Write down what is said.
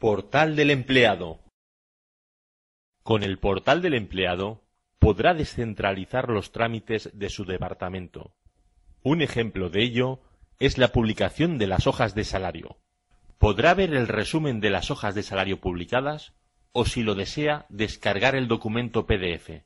Portal del empleado. Con el portal del empleado podrá descentralizar los trámites de su departamento. Un ejemplo de ello es la publicación de las hojas de salario. Podrá ver el resumen de las hojas de salario publicadas o, si lo desea, descargar el documento PDF.